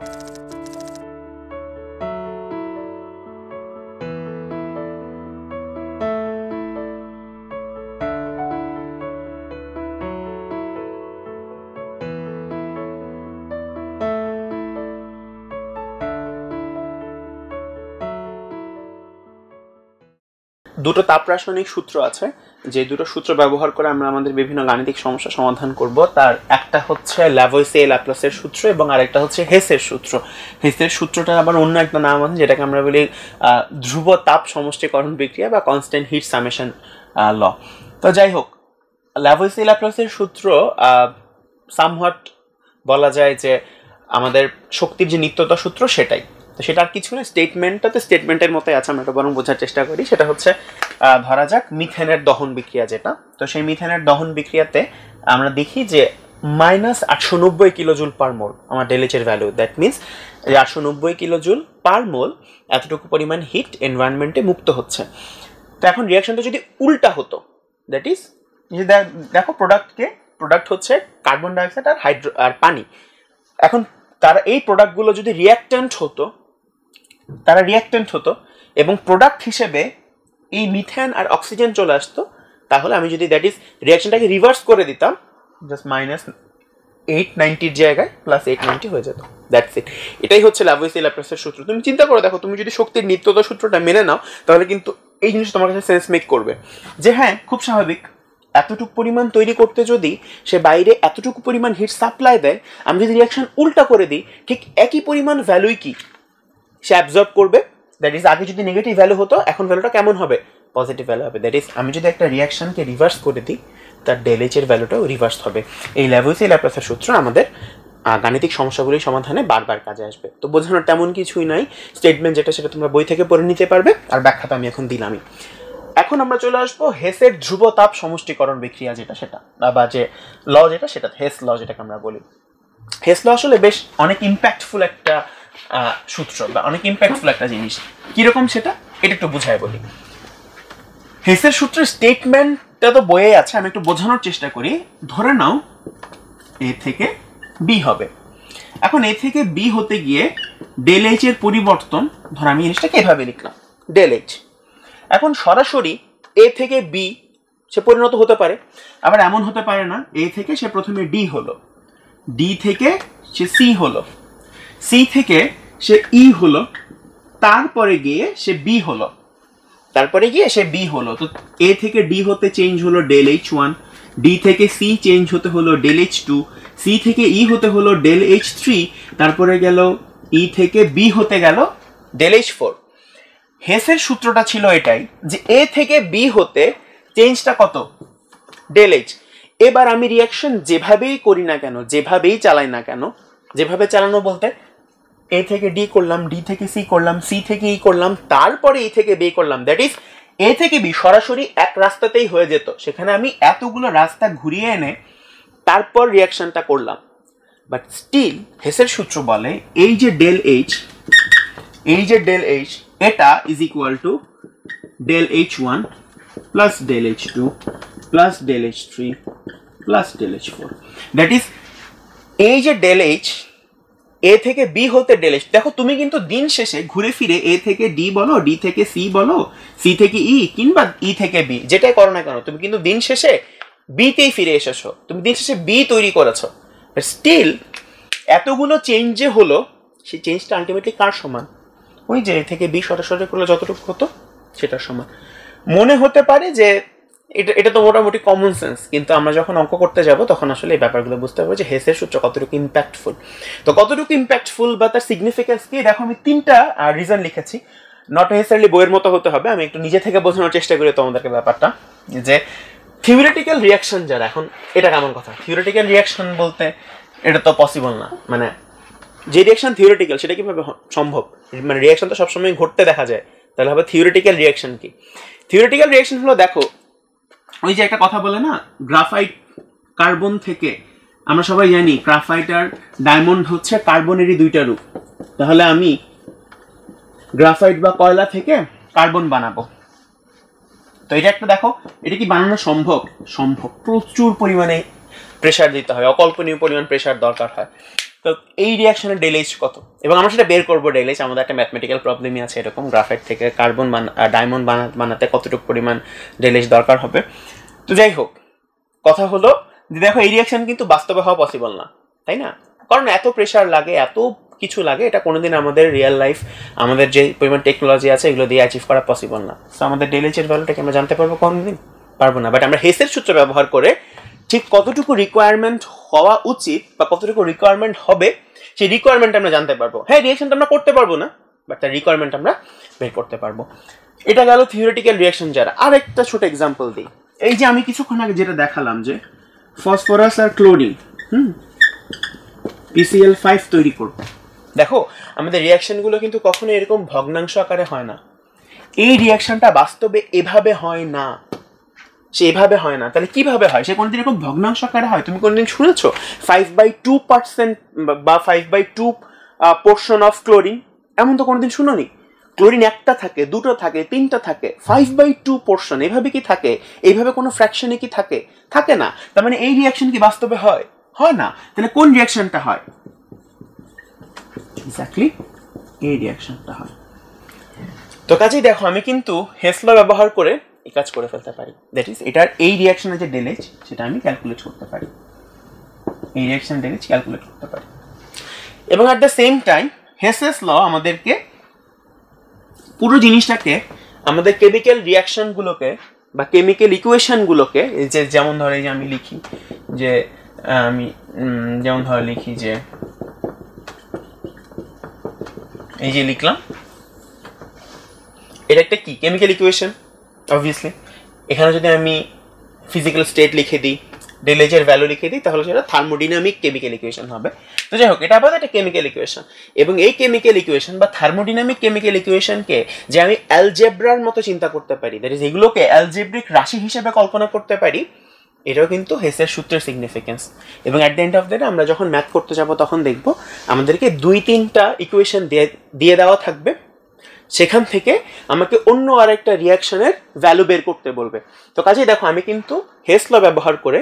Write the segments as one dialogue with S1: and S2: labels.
S1: Thank you. দুটো তাপরাসায়নিক সূত্র আছে যে দুটো সূত্র ব্যবহার করে আমরা আমাদের বিভিন্ন গাণিতিক সমস্যা সমাধান করব তার একটা হচ্ছে ল্যাভোইসে ল্যাপ্লাসের সূত্র এবং আরেকটা হচ্ছে হেসের সূত্র হেসের সূত্রটার আবার অন্য একটা নাম আছে যেটাকে আমরা বলি ধ্রুব তাপ সমষ্টিকরণ বিক্রিয়া বা কনস্ট্যান্ট হিট সামেশন ল তো যাই হোক ল্যাভোসে ল্যাপ্লাসের সূত্র সামহট বলা যায় যে আমাদের শক্তির যে নিত্যতা সূত্র সেটাই তো সেটা আর কিছু না স্টেটমেন্টটাতে স্টেটমেন্টের মতোই আছে আমরা এটা বরং বোঝার চেষ্টা করি সেটা হচ্ছে ধরা যাক মিথেনের দহন বিক্রিয়া যেটা তো সেই মিথেনের দহন বিক্রিয়াতে আমরা দেখি যে মাইনাস আটশো নব্বই কিলোজুল পার মোল আমার ডেলিচের ভ্যালু দ্যাট মিনস যে আটশো নব্বই কিলোজুল পার মোল এতটুকু পরিমাণ হিট এনভায়রনমেন্টে মুক্ত হচ্ছে তো এখন রিয়াকশনটা যদি উল্টা হতো দ্যাট ইজ যে দেখো প্রোডাক্টকে প্রোডাক্ট হচ্ছে কার্বন ডাইঅক্সাইড আর হাইড্রো আর পানি এখন তারা এই প্রোডাক্টগুলো যদি রিয়াক্ট্যান্ট হতো তারা রিয়াক্টেন্ট হতো এবং প্রোডাক্ট হিসেবে এই মিথেন আর অক্সিজেন চলে আসতো তাহলে আমি যদি দ্যাট ইজ রিয়াকশনটাকে রিভার্স করে দিতাম জাস্ট মাইনাস এইট নাইনটির জায়গায় প্লাস এইট নাইনটি হয়ে যেত দ্যাটস ইট এটাই হচ্ছে লাভইসি ল্যাপ্রেসের সূত্র তুমি চিন্তা করে দেখো তুমি যদি শক্তির নিত্যতা সূত্রটা মেনে নাও তাহলে কিন্তু এই জিনিসটা তোমার কাছে সেন্স মেক করবে যে হ্যাঁ খুব স্বাভাবিক এতটুকু পরিমাণ তৈরি করতে যদি সে বাইরে এতটুকু পরিমাণ হিট সাপ্লাই দেয় আমি যদি রিয়াকশন উল্টা করে দিই ঠিক একই পরিমাণ ভ্যালুই কি সে অ্যাবজর্ব করবে দ্যাট ইজ আগে যদি নেগেটিভ ভ্যালু হতো এখন ভ্যালুটা কেমন হবে পজিটিভ ভ্যালু হবে দ্যাট ইজ আমি যদি একটা রিয়াকশানকে রিভার্স করে দিই তার ডেলেচের ভ্যালুটাও রিভার্স হবে এই ল্যাভোসি ল্যাপ্লাসের সূত্র আমাদের গাণিতিক সমস্যাগুলির সমাধানে বারবার কাজে আসবে তো বোঝানোর তেমন কিছুই নাই স্টেটমেন্ট যেটা সেটা তোমরা বই থেকে পড়ে নিতে পারবে আর ব্যাখ্যা আমি এখন দিলামই এখন আমরা চলে আসবো হেসের ধ্রুব তাপ সমষ্টিকরণ বিক্রিয়া যেটা সেটা বা যে ল যেটা সেটা হেস ল যেটাকে আমরা বলি হেস ল আসলে বেশ অনেক ইম্প্যাক্টফুল একটা সূত্র বা অনেক ইম্প্যাক্টফুল একটা জিনিস কিরকম সেটা এটা একটু বোঝায় বলি হেসের সূত্রের স্টেটমেন্টটা তো বয়ে আছে আমি একটু বোঝানোর চেষ্টা করি ধরে নাও এ থেকে বি হবে এখন এ থেকে বি হতে গিয়ে ডেল এইচ এর পরিবর্তন ধর আমি জিনিসটাকে এভাবে লিখলাম ডেল এইচ এখন সরাসরি এ থেকে বি সে পরিণত হতে পারে আবার এমন হতে পারে না এ থেকে সে প্রথমে ডি হলো ডি থেকে সে সি হলো সি থেকে সে ই e হলো তারপরে গিয়ে সে বি হলো তারপরে গিয়ে সে বি হলো তো এ থেকে ডি হতে চেঞ্জ হলো ডেল এইচ ওয়ান ডি থেকে সি চেঞ্জ হতে হলো ডেল এইচ টু সি থেকে ই e হতে হলো ডেল এইচ থ্রি তারপরে গেল ই e থেকে বি হতে গেল ডেল এইচ ফোর হেসের সূত্রটা ছিল এটাই যে এ থেকে বি হতে চেঞ্জটা কত ডেল এইচ এবার আমি রিয়াকশন যেভাবেই করি না কেন যেভাবেই চালাই না কেন যেভাবে চালানো বলতে এ থেকে ডি করলাম ডি থেকে সি করলাম সি থেকে ই e করলাম তারপরে এ e থেকে বে করলাম দ্যাট ইজ এ থেকে বি সরাসরি এক রাস্তাতেই হয়ে যেত সেখানে আমি এতগুলো রাস্তা ঘুরিয়ে এনে তারপর রিয়াকশনটা করলাম বাট স্টিল হেসের সূত্র বলে এই যে ডেল এইচ এই যে ডেল এইচ এটা is equal to del H one plus del H two plus del H three plus del H four that is এই যে ডেল এইচ এ থেকে বি হতে ডেলে দেখো তুমি কিন্তু দিন শেষে ঘুরে ফিরে এ থেকে ডি বলো ডি থেকে সি বলো সি থেকে ই e কিংবা ই e থেকে বি যেটাই করো না কেন তুমি কিন্তু দিন শেষে বিতেই ফিরে এসেছো তুমি দিন শেষে বি তৈরি করেছো স্টিল এতগুলো চেঞ্জ যে হলো সেই চেঞ্জটা আলটিমেটলি কার সমান ওই যে এ থেকে বি সরাসরি করলে যতটুকু হতো সেটার সমান মনে হতে পারে যে এটা এটা তো মোটামুটি কমন সেন্স কিন্তু আমরা যখন অঙ্ক করতে যাব তখন আসলে এই ব্যাপারগুলো বুঝতে হবে যে হেসের সূত্র কতটুকু ইম্প্যাক্টফুল তো কতটুকু ইম্প্যাক্টফুল বা তার সিগনিফিকেন্স কি দেখো আমি তিনটা রিজন লিখেছি নট নেসারলি বইয়ের মতো হতে হবে আমি একটু নিজে থেকে বোঝানোর চেষ্টা করি তোমাদেরকে ব্যাপারটা যে থিওরিটিক্যাল রিয়াকশন যারা এখন এটা কেমন কথা থিওরিটিক্যাল রিয়াকশন বলতে এটা তো পসিবল না মানে যে রিয়াকশন থিওরিটিক্যাল সেটা কীভাবে সম্ভব মানে রিয়াকশন তো সবসময় ঘটতে দেখা যায় তাহলে হবে থিওরিটিক্যাল রিয়াকশন কি থিওরিটিক্যাল রিয়াকশন হলো দেখো ওই যে একটা কথা বলে না গ্রাফাইট কার্বন থেকে আমরা সবাই জানি গ্রাফাইট আর ডায়মন্ড হচ্ছে কার্বনেরই দুইটা রূপ তাহলে আমি গ্রাফাইট বা কয়লা থেকে কার্বন বানাবো তো এটা একটা দেখো এটা কি বানানো সম্ভব সম্ভব প্রচুর পরিমাণে প্রেশার দিতে হয় অকল্পনীয় পরিমাণ প্রেশার দরকার হয় তো এই রিয়াকশনের ডেলেজ কত এবং আমরা সেটা বের করবো ডেলেজ আমাদের একটা ম্যাথমেটিক্যাল প্রবলেমই আছে এরকম গ্রাফাইট থেকে কার্বন ডায়মন্ড বানাতে কতটুকু পরিমাণ ডেলেজ দরকার হবে তো যাই হোক কথা হলো যে দেখো এই রিয়াকশন কিন্তু বাস্তবে হওয়া পসিবল না তাই না কারণ এত প্রেশার লাগে এত কিছু লাগে এটা কোনোদিন আমাদের রিয়েল লাইফ আমাদের যে পরিমাণ টেকনোলজি আছে এগুলো দিয়ে অ্যাচিভ করা পসিবল না তো আমাদের ডেলেজের ভ্যালুটাকে আমরা জানতে পারবো কোনোদিন পারবো না বাট আমরা হেসের সূত্র ব্যবহার করে ঠিক কতটুকু রিকোয়ারমেন্ট হওয়া উচিত বা কতটুকু রিকোয়ারমেন্ট হবে সেই রিকোয়ারমেন্ট আমরা জানতে পারবো হ্যাঁ রিয়েকশনটা আমরা করতে পারবো না বাট তার রিকোয়ারমেন্ট আমরা বের করতে পারবো এটা গেল থিওরিটিক্যাল রিয়াকশন যারা আর একটা ছোট এক্সাম্পল দিই এই যে আমি কিছুক্ষণ আগে যেটা দেখালাম যে ফসফরাস আর ক্লোরিন হুম পিসিএল ফাইভ তৈরি করবে দেখো আমাদের রিয়াকশনগুলো কিন্তু কখনো এরকম ভগ্নাংশ আকারে হয় না এই রিয়াকশনটা বাস্তবে এভাবে হয় না সে এভাবে হয় না তাহলে কিভাবে হয় সে কোনোদিন এরকম ভগ্নাংশ আকারে হয় তুমি কোনোদিন শুনেছো ফাইভ বাই টু পার্সেন্ট বা five by two portion of chlorine এমন তো কোনোদিন শুনোনি ক্লোরিন একটা থাকে দুটো থাকে তিনটা থাকে ফাইভ বাই টু পোর্শন এভাবে কি থাকে এইভাবে কোনো ফ্র্যাকশনে কি থাকে থাকে না তার মানে এই রিয়াকশন কি বাস্তবে হয় হয় না তাহলে কোন রিয়াকশনটা হয় এক্স্যাক্টলি এই রিয়াকশনটা হয় তো কাজেই দেখো আমি কিন্তু হেসলা ব্যবহার করে কাজ করে ফেলতে পারি দ্যাট ইজ এটার এই রিয়াকশনের যে ডেলেজ সেটা আমি ক্যালকুলেট করতে পারি এই রিয়াকশন ডেলেজ ক্যালকুলেট করতে পারি এবং at the same time Hess's law আমাদেরকে পুরো জিনিসটাকে আমাদের কেমিক্যাল রিয়াকশনগুলোকে বা কেমিক্যাল ইকুয়েশনগুলোকে যে যেমন ধরে যে আমি লিখি যে আমি যেমন ধরে লিখি যে এই যে লিখলাম এটা একটা কি কেমিক্যাল ইকুয়েশন অবভিয়াসলি এখানে যদি আমি ফিজিক্যাল স্টেট লিখে দিই ডেলেজের ভ্যালু লিখে দিই তাহলে সেটা থার্মোডিনামিক কেমিক্যাল ইকুয়েশন হবে তো যাই হোক এটা আবার একটা কেমিক্যাল ইকুয়েশন এবং এই কেমিক্যাল ইকুয়েশন বা থার্মোডিনামিক কেমিক্যাল ইকুয়েশনকে যে আমি অ্যালজেব্রার মতো চিন্তা করতে পারি দ্যাট ইজ এগুলোকে অ্যালজেব্রিক রাশি হিসেবে কল্পনা করতে পারি এটাও কিন্তু হেসের সূত্রের সিগনিফিকেন্স এবং at the end of the day আমরা যখন ম্যাথ করতে যাব তখন দেখব আমাদেরকে দুই তিনটা ইকুয়েশন দিয়ে দিয়ে দেওয়া থাকবে সেখান থেকে আমাকে অন্য আর একটা রিয়াকশনের ভ্যালু বের করতে বলবে তো কাজেই দেখো আমি কিন্তু হেসল ব্যবহার করে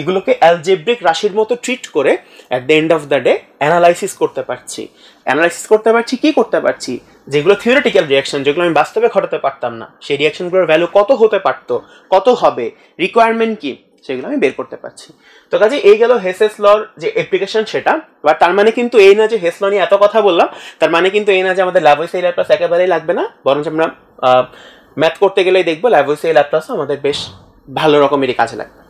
S1: এগুলোকে অ্যালজেব্রিক রাশির মতো ট্রিট করে at the end of the day analysis করতে পারছি অ্যানালাইসিস করতে পারছি কি করতে পারছি যেগুলো থিওরিটিক্যাল রিয়াকশন যেগুলো আমি বাস্তবে ঘটাতে পারতাম না সেই রিয়াকশনগুলোর ভ্যালু কত হতে পারতো কত হবে রিকোয়ারমেন্ট কী সেগুলো আমি বের করতে পারছি তো কাজে এই গেল হেসেস লর যে অ্যাপ্লিকেশন সেটা বা তার মানে কিন্তু এই না যে হেস ল নিয়ে এত কথা বললাম তার মানে কিন্তু এই না যে আমাদের লাভোইস এই ল্যাপ্লাস একেবারেই লাগবে না বরঞ্চ আমরা ম্যাথ করতে গেলেই দেখবো লাভোইস এই ল্যাপ্লাসও আমাদের বেশ ভালো রকমেরই কাজে লাগবে